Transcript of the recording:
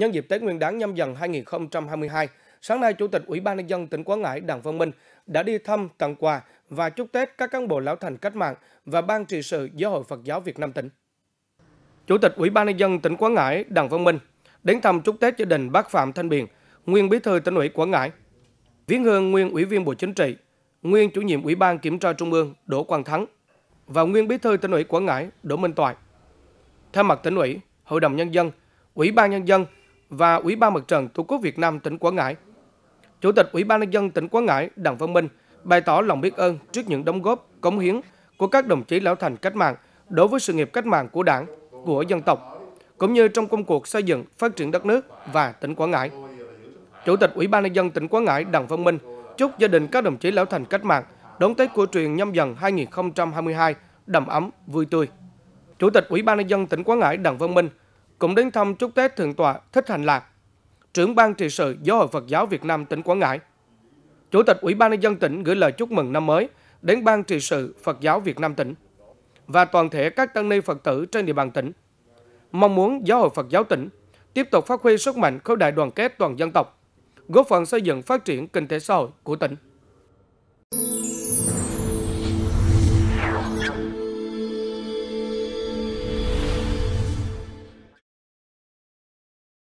Nhân dịp Tết Nguyên đán nhâm dần 2022, sáng nay Chủ tịch Ủy ban nhân dân tỉnh Quảng Ngãi Đặng Văn Minh đã đi thăm, tặng quà và chúc Tết các cán bộ lão thành cách mạng và ban trị sự Giáo hội Phật giáo Việt Nam tỉnh. Chủ tịch Ủy ban nhân dân tỉnh Quảng Ngãi Đặng Văn Minh đến thăm chúc Tết gia đình bác Phạm Thanh Biền, nguyên bí thư tỉnh ủy Quảng Ngãi, viếng hương nguyên ủy viên Bộ Chính trị, nguyên chủ nhiệm Ủy ban Kiểm tra Trung ương Đỗ Quang Thắng và nguyên bí thư tỉnh ủy Quảng Ngãi Đỗ Minh Toại. Thay mặt tỉnh ủy, Hội đồng Nhân dân, Ủy ban Nhân dân, và Ủy ban Mặt trận Tổ quốc Việt Nam tỉnh Quảng Ngãi. Chủ tịch Ủy ban nhân dân tỉnh Quảng Ngãi Đặng Văn Minh bày tỏ lòng biết ơn trước những đóng góp, cống hiến của các đồng chí lão thành cách mạng đối với sự nghiệp cách mạng của Đảng, của dân tộc cũng như trong công cuộc xây dựng, phát triển đất nước và tỉnh Quảng Ngãi. Chủ tịch Ủy ban nhân dân tỉnh Quảng Ngãi Đặng Văn Minh chúc gia đình các đồng chí lão thành cách mạng đón Tết cổ truyền nhâm dần 2022 đầm ấm, vui tươi. Chủ tịch Ủy ban nhân dân tỉnh Quảng Ngãi Đặng Văn Minh cũng đến thăm chúc Tết Thượng tọa Thích Hành Lạc, trưởng ban trị sự Giáo hội Phật giáo Việt Nam tỉnh Quảng Ngãi. Chủ tịch Ủy ban nhân dân tỉnh gửi lời chúc mừng năm mới đến ban trị sự Phật giáo Việt Nam tỉnh và toàn thể các tăng ni Phật tử trên địa bàn tỉnh. Mong muốn Giáo hội Phật giáo tỉnh tiếp tục phát huy sức mạnh khối đại đoàn kết toàn dân tộc, góp phần xây dựng phát triển kinh tế xã hội của tỉnh.